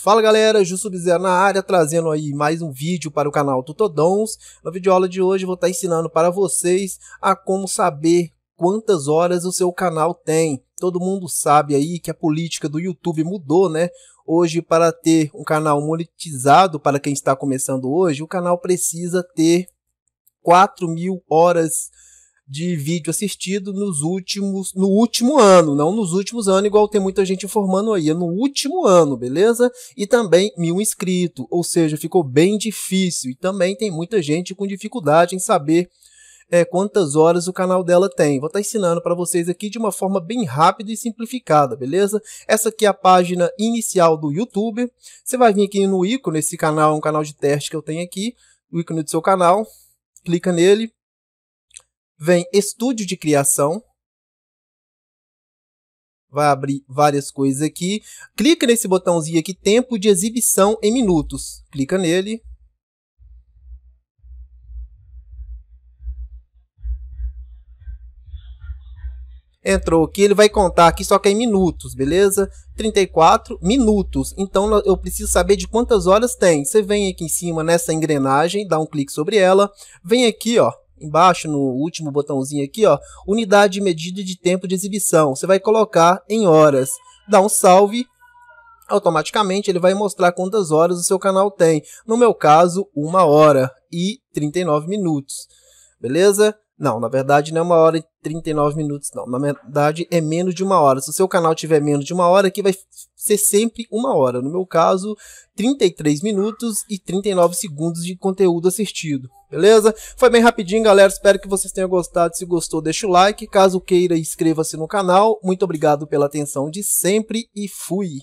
Fala galera, Ju sub na área, trazendo aí mais um vídeo para o canal Tutodons. Na videoaula de hoje vou estar ensinando para vocês a como saber quantas horas o seu canal tem. Todo mundo sabe aí que a política do YouTube mudou, né? Hoje, para ter um canal monetizado, para quem está começando hoje, o canal precisa ter 4 mil horas de vídeo assistido nos últimos, no último ano, não nos últimos anos, igual tem muita gente informando aí, é no último ano, beleza? E também mil inscritos, ou seja, ficou bem difícil. E também tem muita gente com dificuldade em saber é, quantas horas o canal dela tem. Vou estar tá ensinando para vocês aqui de uma forma bem rápida e simplificada, beleza? Essa aqui é a página inicial do YouTube. Você vai vir aqui no ícone, esse canal é um canal de teste que eu tenho aqui, o ícone do seu canal, clica nele, vem estúdio de criação. Vai abrir várias coisas aqui. Clica nesse botãozinho aqui, tempo de exibição em minutos. Clica nele. entrou aqui, ele vai contar aqui só que é em minutos, beleza? 34 minutos. Então eu preciso saber de quantas horas tem. Você vem aqui em cima nessa engrenagem, dá um clique sobre ela, vem aqui, ó, embaixo no último botãozinho aqui, ó, unidade medida de tempo de exibição. Você vai colocar em horas. Dá um salve, automaticamente ele vai mostrar quantas horas o seu canal tem. No meu caso, 1 hora e 39 minutos. Beleza? Não, na verdade não é uma hora e 39 minutos, não. Na verdade é menos de uma hora. Se o seu canal tiver menos de uma hora, aqui vai ser sempre uma hora. No meu caso, 33 minutos e 39 segundos de conteúdo assistido. Beleza? Foi bem rapidinho, galera. Espero que vocês tenham gostado. Se gostou, deixa o like. Caso queira, inscreva-se no canal. Muito obrigado pela atenção de sempre e fui!